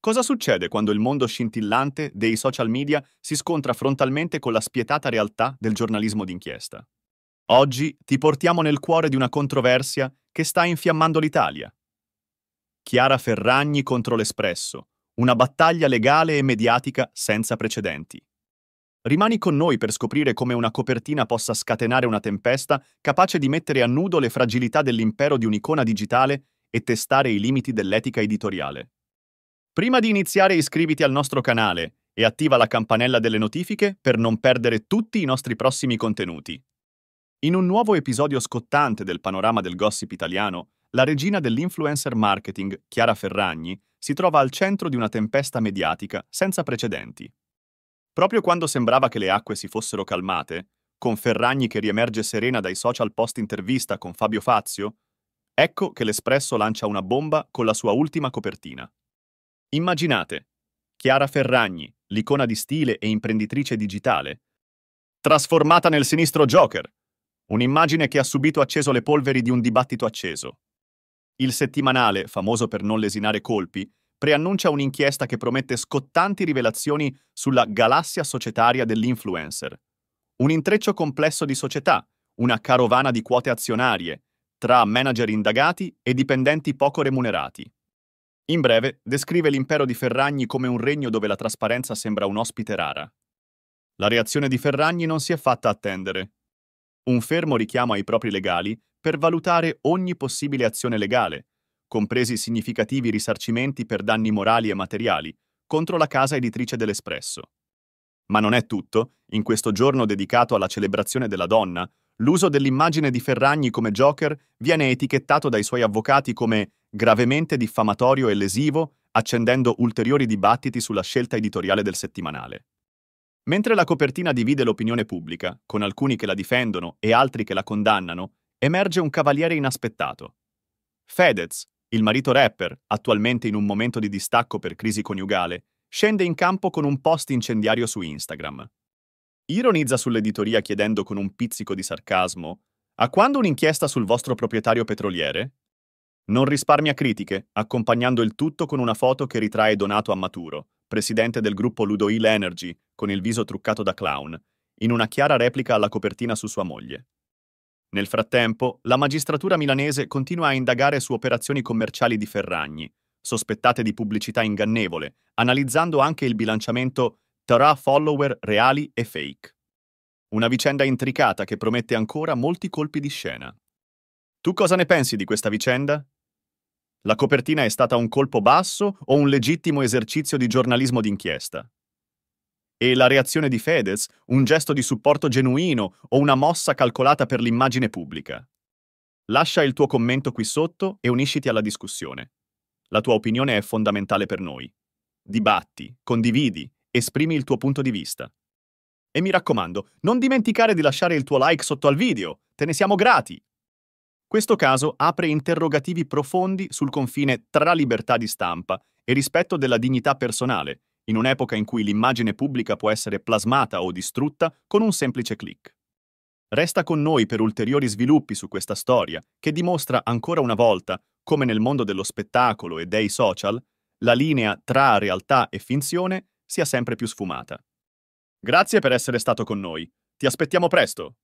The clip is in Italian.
Cosa succede quando il mondo scintillante dei social media si scontra frontalmente con la spietata realtà del giornalismo d'inchiesta? Oggi ti portiamo nel cuore di una controversia che sta infiammando l'Italia. Chiara Ferragni contro l'Espresso, una battaglia legale e mediatica senza precedenti. Rimani con noi per scoprire come una copertina possa scatenare una tempesta capace di mettere a nudo le fragilità dell'impero di un'icona digitale e testare i limiti dell'etica editoriale. Prima di iniziare iscriviti al nostro canale e attiva la campanella delle notifiche per non perdere tutti i nostri prossimi contenuti. In un nuovo episodio scottante del panorama del gossip italiano, la regina dell'influencer marketing, Chiara Ferragni, si trova al centro di una tempesta mediatica senza precedenti. Proprio quando sembrava che le acque si fossero calmate, con Ferragni che riemerge serena dai social post intervista con Fabio Fazio, ecco che l'Espresso lancia una bomba con la sua ultima copertina. Immaginate Chiara Ferragni, l'icona di stile e imprenditrice digitale, trasformata nel sinistro Joker, un'immagine che ha subito acceso le polveri di un dibattito acceso. Il settimanale, famoso per non lesinare colpi, preannuncia un'inchiesta che promette scottanti rivelazioni sulla galassia societaria dell'influencer. Un intreccio complesso di società, una carovana di quote azionarie, tra manager indagati e dipendenti poco remunerati. In breve, descrive l'impero di Ferragni come un regno dove la trasparenza sembra un ospite rara. La reazione di Ferragni non si è fatta attendere. Un fermo richiamo ai propri legali per valutare ogni possibile azione legale, compresi significativi risarcimenti per danni morali e materiali, contro la casa editrice dell'Espresso. Ma non è tutto, in questo giorno dedicato alla celebrazione della donna, L'uso dell'immagine di Ferragni come Joker viene etichettato dai suoi avvocati come gravemente diffamatorio e lesivo, accendendo ulteriori dibattiti sulla scelta editoriale del settimanale. Mentre la copertina divide l'opinione pubblica, con alcuni che la difendono e altri che la condannano, emerge un cavaliere inaspettato. Fedez, il marito rapper, attualmente in un momento di distacco per crisi coniugale, scende in campo con un post incendiario su Instagram. Ironizza sull'editoria chiedendo con un pizzico di sarcasmo «A quando un'inchiesta sul vostro proprietario petroliere?» Non risparmia critiche, accompagnando il tutto con una foto che ritrae Donato Ammaturo, presidente del gruppo Ludoil Energy, con il viso truccato da clown, in una chiara replica alla copertina su sua moglie. Nel frattempo, la magistratura milanese continua a indagare su operazioni commerciali di Ferragni, sospettate di pubblicità ingannevole, analizzando anche il bilanciamento tra follower reali e fake. Una vicenda intricata che promette ancora molti colpi di scena. Tu cosa ne pensi di questa vicenda? La copertina è stata un colpo basso o un legittimo esercizio di giornalismo d'inchiesta? E la reazione di Fedez, un gesto di supporto genuino o una mossa calcolata per l'immagine pubblica? Lascia il tuo commento qui sotto e unisciti alla discussione. La tua opinione è fondamentale per noi. Dibatti, condividi Esprimi il tuo punto di vista. E mi raccomando, non dimenticare di lasciare il tuo like sotto al video, te ne siamo grati! Questo caso apre interrogativi profondi sul confine tra libertà di stampa e rispetto della dignità personale, in un'epoca in cui l'immagine pubblica può essere plasmata o distrutta con un semplice click. Resta con noi per ulteriori sviluppi su questa storia, che dimostra ancora una volta come nel mondo dello spettacolo e dei social, la linea tra realtà e finzione sia sempre più sfumata. Grazie per essere stato con noi. Ti aspettiamo presto!